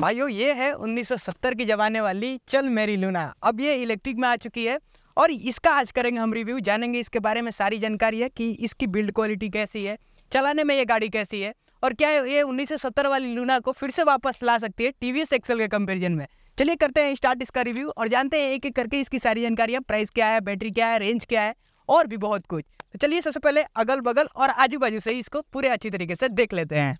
भाइयों ये है 1970 के ज़माने वाली चल मेरी लूना अब ये इलेक्ट्रिक में आ चुकी है और इसका आज करेंगे हम रिव्यू जानेंगे इसके बारे में सारी जानकारी है कि इसकी बिल्ड क्वालिटी कैसी है चलाने में ये गाड़ी कैसी है और क्या ये 1970 वाली लूना को फिर से वापस ला सकती है टी वी एक्सल के कंपेरिजन में चलिए करते हैं स्टार्ट इसका रिव्यू और जानते हैं एक एक करके इसकी सारी जानकारियाँ प्राइस क्या है बैटरी क्या है रेंज क्या है और भी बहुत कुछ तो चलिए सबसे पहले अगल बगल और आजू बाजू से इसको पूरे अच्छी तरीके से देख लेते हैं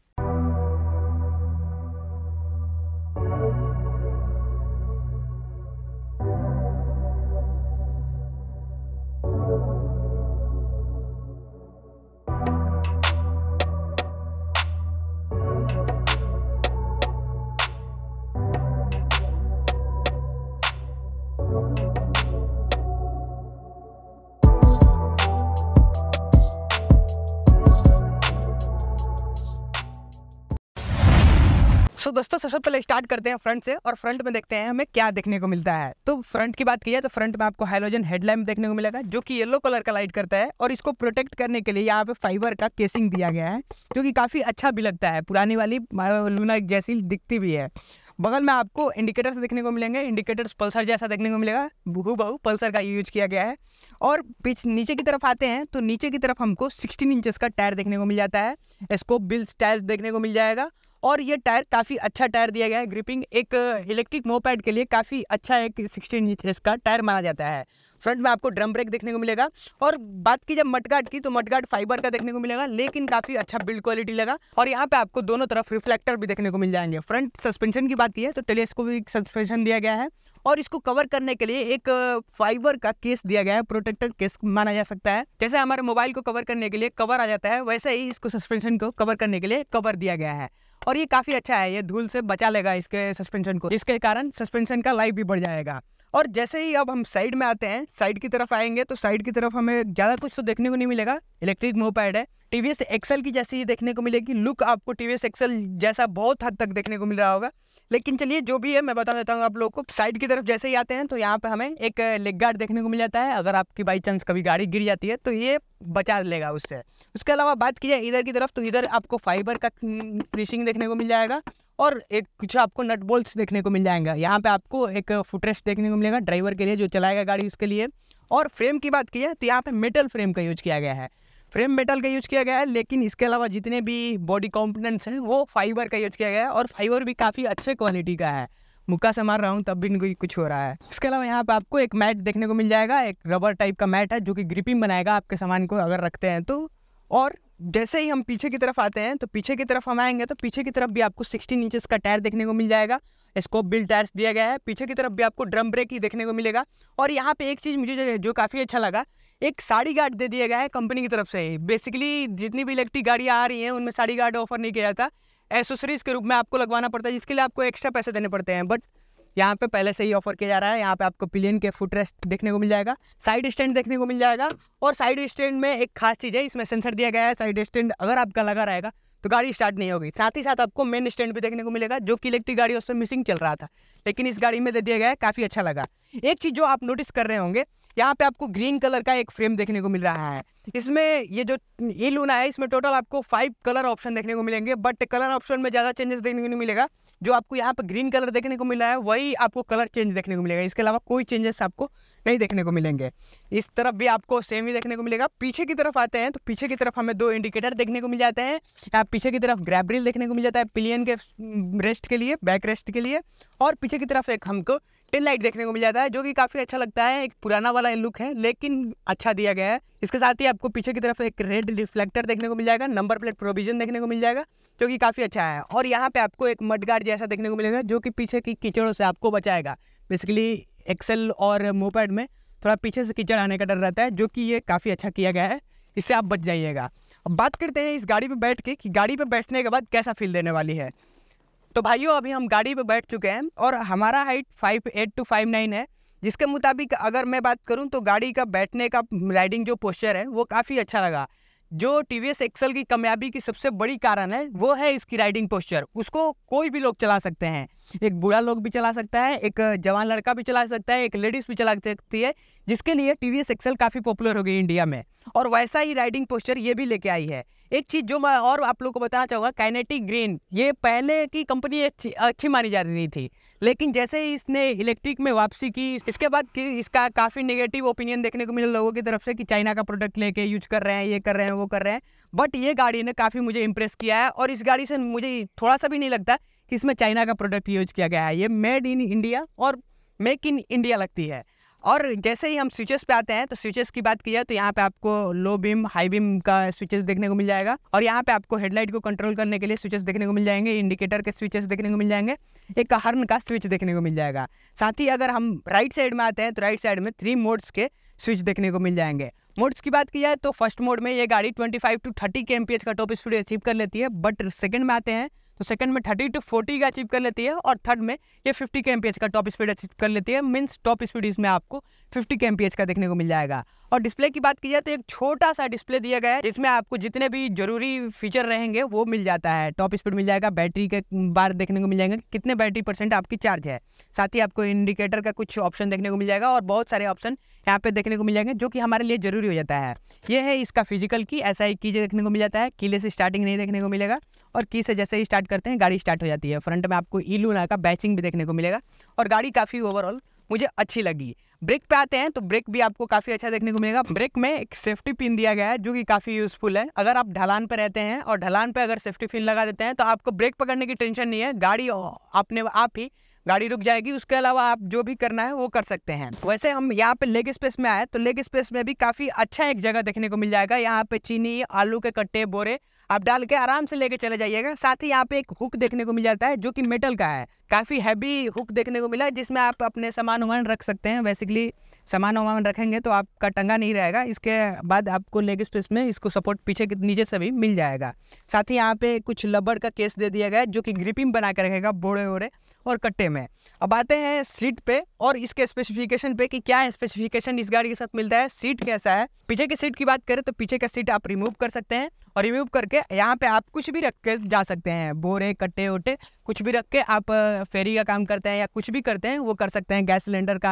सो so, दोस्तों सबसे पहले स्टार्ट करते हैं फ्रंट से और फ्रंट में देखते हैं हमें क्या देखने को मिलता है तो फ्रंट की बात की जाए तो फ्रंट में आपको हाइलोजन हेडलैम्प देखने को मिलेगा जो कि येलो कलर का लाइट करता है और इसको प्रोटेक्ट करने के लिए यहाँ पे फाइबर का केसिंग दिया गया है जो कि काफ़ी अच्छा भी लगता है पुरानी वाली लूना जैसी दिखती भी है बगल में आपको इंडिकेटर्स देखने को मिलेंगे इंडिकेटर्स पल्सर जैसा देखने को मिलेगा बहु बहु पल्सर का यूज किया गया है और पीछे नीचे की तरफ आते हैं तो नीचे की तरफ हमको 16 इंचेस का टायर देखने को मिल जाता है स्कोप बिल्स टायर देखने को मिल जाएगा और ये टायर काफ़ी अच्छा टायर दिया गया है ग्रिपिंग एक इलेक्ट्रिक मोपैड के लिए काफ़ी अच्छा एक सिक्सटीन इंच का टायर माना जाता है फ्रंट में आपको ड्रम ब्रेक देखने को मिलेगा और बात की जब मटगाट की तो मटगाट फाइबर का देखने को मिलेगा लेकिन काफ़ी अच्छा बिल्ड क्वालिटी लगा और यहाँ पे आपको दोनों तरफ रिफ्लेक्टर भी देखने को मिल जाएंगे फ्रंट सस्पेंशन की बात की है तो टेलीस्कोपिक सस्पेंशन दिया गया है और इसको कवर करने के लिए एक फाइबर का केस दिया गया है प्रोटेक्टर केस माना जा सकता है जैसे हमारे मोबाइल को कवर करने के लिए कवर आ जाता है वैसे ही इसको सस्पेंशन को कवर करने के लिए कवर दिया गया है और ये काफ़ी अच्छा है ये धूल से बचा लेगा इसके सस्पेंशन को जिसके कारण सस्पेंशन का लाइफ भी बढ़ जाएगा और जैसे ही अब हम साइड में आते हैं साइड की तरफ आएंगे तो साइड की तरफ हमें ज़्यादा कुछ तो देखने को नहीं मिलेगा इलेक्ट्रिक मो पैड है टी वी एक्सेल की जैसी ही देखने को मिलेगी लुक आपको टी वी एक्सेल जैसा बहुत हद तक देखने को मिल रहा होगा लेकिन चलिए जो भी है मैं बता देता हूँ आप लोग को साइड की तरफ जैसे ही आते हैं तो यहाँ पर हमें एक लेग गार्ड देखने को मिल जाता है अगर आपकी बाई चांस कभी गाड़ी गिर जाती है तो ये बचा लेगा उससे उसके अलावा बात की जाए इधर की तरफ तो इधर आपको फाइबर का फिनिशिंग देखने को मिल जाएगा और एक कुछ आपको नट बोल्ट्स देखने को मिल जाएगा यहाँ पे आपको एक फुटरेस्ट देखने को मिलेगा ड्राइवर के लिए जो चलाएगा गाड़ी उसके लिए और फ्रेम की बात की है तो यहाँ पे मेटल फ्रेम का यूज किया गया है फ्रेम मेटल का यूज किया गया है लेकिन इसके अलावा जितने भी बॉडी कॉम्पोनेंट्स हैं वो फाइबर का यूज किया गया है और फाइबर भी काफ़ी अच्छे क्वालिटी का है मुक्का से मार रहा हूँ तब भी इनको कुछ हो रहा है इसके अलावा यहाँ पे आपको एक मैट देखने को मिल जाएगा एक रबर टाइप का मैट है जो कि ग्रिपिंग बनाएगा आपके सामान को अगर रखते हैं तो और जैसे ही हम पीछे की तरफ आते हैं तो पीछे की तरफ हम आएंगे तो पीछे की तरफ भी आपको 16 इंचेस का टायर देखने को मिल जाएगा स्कोप बिल टायर्स दिया गया है पीछे की तरफ भी आपको ड्रम ब्रेक ही देखने को मिलेगा और यहाँ पे एक चीज़ मुझे जो काफ़ी अच्छा लगा एक साड़ी गार्ड दे दिया गया है कंपनी की तरफ से ही बेसिकली जितनी भी इलेक्ट्रिक गाड़ियाँ आ रही हैं उनमें साड़ी गार्ड ऑफर नहीं किया जाता एसेसरीज़ के रूप में आपको लगवाना पड़ता है जिसके लिए आपको एक्स्ट्रा पैसे देने पड़ते हैं बट यहाँ पे पहले से ही ऑफर किया जा रहा है यहाँ पे आपको पिलियन के फुट रेस्ट देखने को मिल जाएगा साइड स्टैंड देखने को मिल जाएगा और साइड स्टैंड में एक खास चीज़ है इसमें सेंसर दिया गया है साइड स्टैंड अगर आपका लगा रहेगा तो गाड़ी स्टार्ट नहीं होगी साथ ही साथ आपको मेन स्टैंड भी देखने को मिलेगा जो कि इलेक्ट्रिक गाड़ी उसमें मिसिंग चल रहा था लेकिन इस गाड़ी में दे दिया गया है काफ़ी अच्छा लगा एक चीज़ जो आप नोटिस कर रहे होंगे यहाँ पे आपको ग्रीन कलर का एक फ्रेम देखने को मिल रहा है इसमें ये जो ये लूना है इसमें टोटल आपको फाइव कलर ऑप्शन देखने को मिलेंगे बट कलर ऑप्शन में ज़्यादा चेंजेस देखने को नहीं मिलेगा जो आपको यहाँ पर ग्रीन कलर देखने को मिला है वही आपको कलर चेंज देखने को मिलेगा इसके अलावा कोई चेंजेस आपको नहीं देखने को मिलेंगे इस तरफ भी आपको सेम ही देखने को मिलेगा पीछे की तरफ आते हैं तो पीछे की तरफ हमें दो इंडिकेटर देखने को मिल जाते हैं आप पीछे की तरफ ग्रैबरिल देखने को मिल जाता है पिलियन के रेस्ट mm, के लिए बैक रेस्ट के लिए और पीछे की तरफ एक हमको टेल लाइट देखने को मिल जाता है जो कि काफ़ी अच्छा लगता है एक पुराना वाला लुक है लेकिन अच्छा दिया गया है इसके साथ ही आप आपको पीछे की तरफ एक रेड रिफ्लेक्टर देखने को मिल जाएगा नंबर प्लेट प्रोविजन देखने को मिल जाएगा जो कि काफ़ी अच्छा है और यहाँ पे आपको एक मडगार्ड जैसा देखने को मिलेगा जो कि पीछे की कीचड़ों से आपको बचाएगा बेसिकली एक्सेल और मोपैड में थोड़ा पीछे से कीचड़ आने का डर रहता है जो कि ये काफ़ी अच्छा किया गया है इससे आप बच जाइएगा अब बात करते हैं इस गाड़ी पर बैठ के कि गाड़ी पर बैठने के बाद कैसा फील देने वाली है तो भाइयों अभी हम गाड़ी पर बैठ चुके हैं और हमारा height five eight to five nine है जिसके मुताबिक अगर मैं बात करूँ तो गाड़ी का बैठने का राइडिंग जो पोस्चर है वो काफ़ी अच्छा लगा जो टी वी एक्सल की कामयाबी की सबसे बड़ी कारण है वो है इसकी राइडिंग पोस्चर उसको कोई भी लोग चला सकते हैं एक बूढ़ा लोग भी चला सकता है एक जवान लड़का भी चला सकता है एक लेडीज़ भी चला सकती है जिसके लिए टी वी एक्सल काफ़ी पॉपुलर हो गई इंडिया में और वैसा ही राइडिंग पोस्चर ये भी लेके आई है एक चीज़ जो मैं और आप लोग को बताना चाहूँगा काइनेटिक ग्रीन ये पहले की कंपनी अच्छी अच्छी मानी जा रही थी लेकिन जैसे ही इसने इलेक्ट्रिक में वापसी की इसके बाद कि इसका काफ़ी नेगेटिव ओपिनियन देखने को मिला लोगों की तरफ से कि चाइना का प्रोडक्ट लेके यूज कर रहे हैं ये कर रहे हैं वो कर रहे हैं बट ये गाड़ी ने काफ़ी मुझे इंप्रेस किया है और इस गाड़ी से मुझे थोड़ा सा भी नहीं लगता कि इसमें चाइना का प्रोडक्ट यूज किया गया है ये मेड इन इंडिया और मेक इन इंडिया लगती है और जैसे ही हम स्विचेस पे आते हैं तो स्विचेस की बात की जाए तो यहाँ पे आपको लो बीम हाई बीम का स्विचेस देखने को मिल जाएगा और यहाँ पे आपको हेडलाइट को कंट्रोल करने के लिए स्विचेस देखने को मिल जाएंगे इंडिकेटर के स्विचेस देखने को मिल जाएंगे एक हर्न का स्विच देखने को मिल जाएगा साथ ही अगर हम राइट साइड में आते हैं तो राइट साइड में थ्री मोड्स के स्विच देखने को मिल जाएंगे मोड्स की बात की जाए तो फर्स्ट मोड में ये गाड़ी twenty to thirty K M का टॉप स्पीड अचीव कर लेती है बट सेकेंड में आते हैं तो सेकंड में थर्टी टू फोर्टी का अचीव कर लेती है और थर्ड में ये फिफ्टी के का टॉप स्पीड अचीव कर लेती है मीन्स टॉप स्पीड इसमें आपको फिफ्टी के का देखने को मिल जाएगा और डिस्प्ले की बात की जाए तो एक छोटा सा डिस्प्ले दिया गया है जिसमें आपको जितने भी जरूरी फीचर रहेंगे वो मिल जाता है टॉप स्पीड मिल जाएगा बैटरी के बार देखने को मिल जाएंगे कितने बैटरी परसेंट आपकी चार्ज है साथ ही आपको इंडिकेटर का कुछ ऑप्शन देखने को मिल जाएगा और बहुत सारे ऑप्शन यहाँ पे देखने को मिल जाएंगे जो कि हमारे लिए जरूरी हो जाता है ये है इसका फिजिकल की ऐसा ही कीजिए देखने को मिल जाता है कीले से स्टार्टिंग नहीं देखने को मिलेगा और की से जैसे ही स्टार्ट करते हैं गाड़ी स्टार्ट हो जाती है फ्रंट में आपको ई का बैचिंग भी देखने को मिलेगा और गाड़ी काफ़ी ओवरऑल मुझे अच्छी लगी ब्रेक पे आते हैं तो ब्रेक भी आपको काफ़ी अच्छा देखने को मिलेगा ब्रेक में एक सेफ्टी पिन दिया गया है जो कि काफ़ी यूजफुल है अगर आप ढलान पर रहते हैं और ढलान पर अगर सेफ्टी पिन लगा देते हैं तो आपको ब्रेक पकड़ने की टेंशन नहीं है गाड़ी आपने आप ही गाड़ी रुक जाएगी उसके अलावा आप जो भी करना है वो कर सकते हैं वैसे हम यहाँ पे लेग स्पेस में आए तो लेग स्पेस में भी काफ़ी अच्छा एक जगह देखने को मिल जाएगा यहाँ पे चीनी आलू के कट्टे बोरे आप डाल के आराम से लेके चले जाइएगा साथ ही यहाँ पे एक हुक देखने को मिल जाता है जो कि मेटल का है काफ़ी हैवी हुक देखने को मिला जिसमें आप अपने सामान वामान रख सकते हैं बेसिकली सामान वामान रखेंगे तो आपका टंगा नहीं रहेगा इसके बाद आपको लेग स्पेस में इसको सपोर्ट पीछे के नीचे से भी मिल जाएगा साथ ही यहाँ पे कुछ लबड़ का केस दे दिया गया है जो कि ग्रिपिंग बना के रखेगा बोड़े वोड़े और कट्टे में अब आते हैं सीट पे और इसके स्पेसिफिकेशन पे कि क्या स्पेसिफिकेशन इस गाड़ी के साथ मिलता है सीट कैसा है पीछे की सीट की बात करें तो पीछे का सीट आप रिमूव कर सकते हैं और रिमूव करके यहाँ पे आप कुछ भी रख के जा सकते हैं बोरे कट्टे उट्टे कुछ भी रख के आप फेरी का काम करते हैं या कुछ भी करते हैं वो कर सकते हैं गैस सिलेंडर का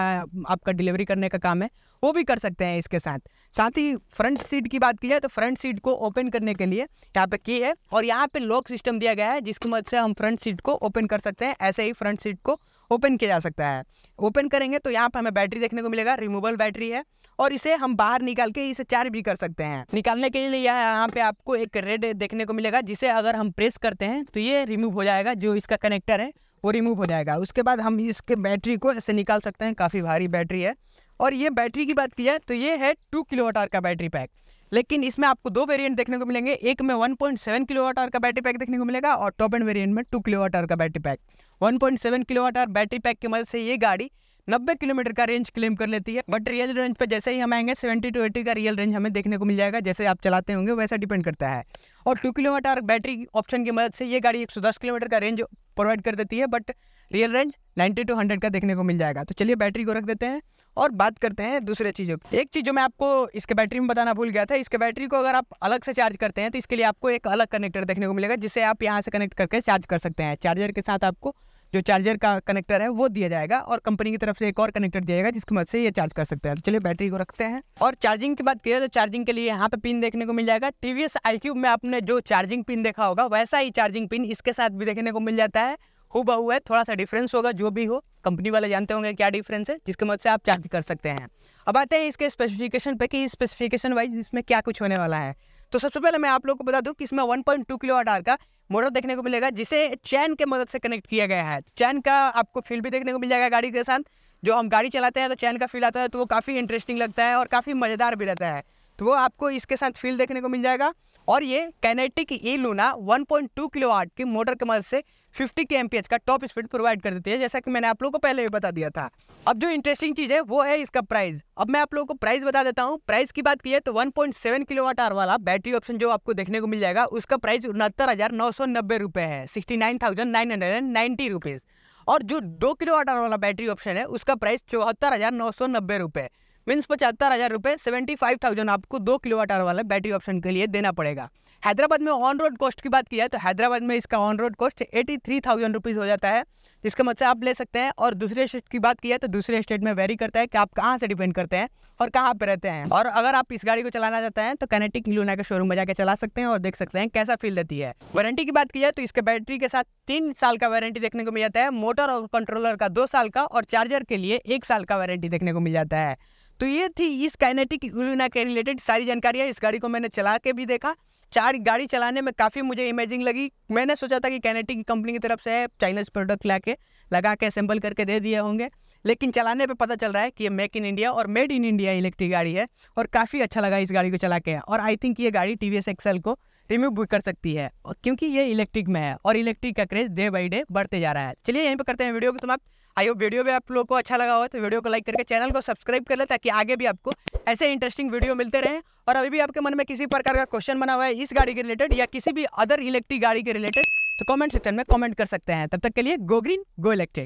आपका डिलीवरी करने का काम है वो भी कर सकते हैं इसके साथ साथ ही फ्रंट सीट की बात की जाए तो फ्रंट सीट को ओपन करने के लिए यहाँ पे की है और यहाँ पे लॉक सिस्टम दिया गया है जिसकी मदद से हम फ्रंट सीट को ओपन कर सकते हैं ऐसे ही फ्रंट सीट को ओपन किया जा सकता है ओपन करेंगे तो यहाँ पर हमें बैटरी देखने को मिलेगा रिमूवल बैटरी है और इसे हम बाहर निकाल के इसे चार्ज भी कर सकते हैं निकालने के लिए यहाँ पे आपको एक रेड देखने को मिलेगा जिसे अगर हम प्रेस करते हैं तो ये रिमूव हो जाएगा जो इसका कनेक्टर है वो रिमूव हो जाएगा उसके बाद हम इसके बैटरी को ऐसे निकाल सकते हैं काफ़ी भारी बैटरी है और ये बैटरी की बात की जाए तो ये है टू किलो का बैटरी पैक लेकिन इसमें आपको दो वेरिएंट देखने को मिलेंगे एक में 1.7 किलोवाट आर का बैटरी पैक देखने को मिलेगा और टॉप एंड वेरिएंट में 2 किलोवाट आर का battery pack 1.7 kilowatt hour battery pack की मदद से ये गाड़ी 90 किलोमीटर का रेंज क्लेम कर लेती है बट रियल रेंज पर जैसे ही हम आएंगे 70 टू 80 का रियल रेंज हमें देखने को मिल जाएगा जैसे आप चलाते होंगे वैसा डिपेंड करता है और two kilometre hour battery option की मदद से ये गाड़ी 110 किलोमीटर का रेंज प्रोवाइड कर देती है बट रियल रेंज 90 टू 100 का देखने को मिल जाएगा तो चलिए बैटरी को रख देते हैं और बात करते हैं दूसरे चीज़ों की एक चीज़ जो मैं आपको इसके बैटरी में बताना भूल गया था इसके बैटरी को अगर आप अलग से चार्ज करते हैं तो इसके लिए आपको एक अलग कनेक्टर देखने को मिलेगा जिसे आप यहाँ से कनेक्ट करके चार्ज कर सकते हैं चार्जर के साथ आपको जो चार्जर का कनेक्टर है वो दिया जाएगा और कंपनी की तरफ से एक और कनेक्टर दिया जाएगा जिसकी मदद से ये चार्ज कर सकते हैं तो चलिए बैटरी को रखते हैं और चार्जिंग की बात करें तो चार्जिंग के लिए यहाँ पे पिन देखने को मिल जाएगा टी वी में आपने जो चार्जिंग पिन देखा होगा वैसा ही चार्जिंग पिन इसके साथ भी देखने को मिल जाता है हु बहु है थोड़ा सा डिफरेंस होगा जो भी हो कंपनी वाले जानते होंगे क्या डिफरेंस है जिसके मदद से आप चार्ज कर सकते हैं अब आते हैं इसके स्पेसिफिकेशन पे कि स्पेसिफिकेशन वाइज इसमें क्या कुछ होने वाला है तो सबसे पहले मैं आप लोग को बता दूं कि इसमें वन टू किलो आर का मोटर देखने को मिलेगा जिसे चैन के मदद से कनेक्ट किया गया है चैन का आपको फील भी देखने को मिल जाएगा गाड़ी के साथ जो हम गाड़ी चलाते हैं तो चैन का फील आता है तो वो काफ़ी इंटरेस्टिंग लगता है और काफ़ी मज़ेदार भी रहता है तो वो आपको इसके साथ फील्ड देखने को मिल जाएगा और ये कैनेटिक ई लूना 1.2 आर्ट की मोटर के मदद से 50 के एम का टॉप स्पीड प्रोवाइड कर देती है जैसा कि मैंने आप लोगों को पहले भी बता दिया था अब जो इंटरेस्टिंग चीज़ है वो है इसका प्राइस अब मैं आप लोगों को प्राइस बता देता हूँ प्राइस की बात की है तो 1.7 किलोवाट आर वाला बैटरी ऑप्शन जो आपको देखने को मिल जाएगा उसका प्राइस उनहत्तर हज़ार नौ सौ नब्बे रुपये है sixty nine thousand nine hundred and ninety rupees और जो दो किलो वाट आर वाला बैटरी ऑप्शन है उसका प्राइस चौहत्तर हज़ार नौ सौ नब्बे रुपये मीन्स पचहत्तर हज़ार रुपये सेवेंटी फाइव थाउजेंड आपको दो किलो वाटर वाला बैटरी ऑप्शन के लिए देना पड़ेगा हैदराबाद में ऑन रोड कॉस्ट की बात की जाए तो हैदराबाद में इसका on road cost eighty three thousand rupees हो जाता है जिसका मतलब आप ले सकते हैं और दूसरे स्टेट की बात की जाए तो दूसरे स्टेट में वेरी करता है कि आप कहाँ से डिपेंड करते हैं और कहाँ पर रहते हैं और अगर आप इस गाड़ी को चलाना चाहते हैं तो कनेटिक लूना के शोरूम में जाकर चला सकते हैं और देख सकते हैं कैसा फील देती है वारंटी की बात की जाए तो इसके बैटरी के साथ तीन साल का वारंटी देखने को मिल जाता है मोटर और कंट्रोलर का दो साल का और चार्जर के लिए एक साल का वारंटी देखने को मिल जाता है तो ये थी इस काइनेटिक यूलिना के रिलेटेड सारी जानकारियाँ इस गाड़ी को मैंने चला के भी देखा चार गाड़ी चलाने में काफ़ी मुझे इमेजिंग लगी मैंने सोचा था कि कैनेटिक कंपनी की तरफ से चाइनीज़ प्रोडक्ट ला के लगा के असेंबल करके दे दिए होंगे लेकिन चलाने पे पता चल रहा है कि ये मेक इन इंडिया और मेड इन इंडिया इलेक्ट्रिक गाड़ी है और काफ़ी अच्छा लगा इस गाड़ी को चला के और आई थिंक ये गाड़ी टी वी को रिम्यू बुक कर सकती है क्योंकि ये इलेक्ट्रिक में है और इलेक्ट्रिक का क्रेज डे बाई डे बढ़ते जा रहा है चलिए यहीं पर करते हैं वीडियो को समाप्त आई होप वीडियो भी आप लोगों को अच्छा लगा हो तो वीडियो को लाइक करके चैनल को सब्सक्राइब कर लें ताकि आगे भी आपको ऐसे इंटरेस्टिंग वीडियो मिलते रहे और अभी भी आपके मन में किसी प्रकार का क्वेश्चन बना हुआ है इस गाड़ी के रिलेटेड या किसी भी अदर इलेक्ट्रिक गाड़ी के रिलेटेड तो कमेंट सेक्शन में कमेंट कर सकते हैं तब तक के लिए गो ग्रीन गो इलेक्ट्रिक